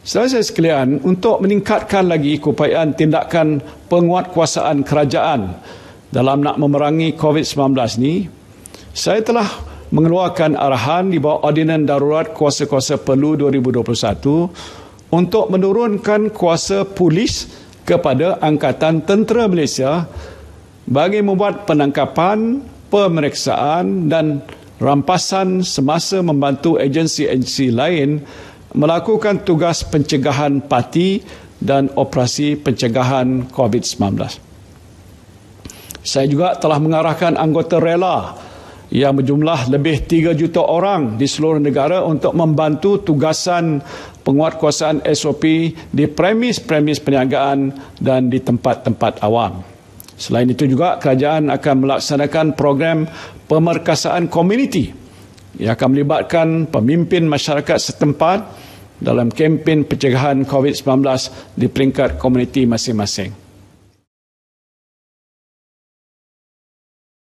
Selain saudara sekalian, untuk meningkatkan lagi keupayaan tindakan penguatkuasaan kerajaan dalam nak memerangi COVID-19 ini, saya telah mengeluarkan arahan di bawah Ordinan Darurat Kuasa-Kuasa Perlu 2021 untuk menurunkan kuasa polis kepada Angkatan Tentera Malaysia bagi membuat penangkapan, pemeriksaan dan rampasan semasa membantu agensi-agensi lain melakukan tugas pencegahan parti dan operasi pencegahan COVID-19. Saya juga telah mengarahkan anggota rela yang berjumlah lebih 3 juta orang di seluruh negara untuk membantu tugasan penguatkuasaan SOP di premis-premis perniagaan dan di tempat-tempat awam. Selain itu juga kerajaan akan melaksanakan program pemerkasaan komuniti ia akan melibatkan pemimpin masyarakat setempat dalam kempen pencegahan COVID-19 di peringkat komuniti masing-masing.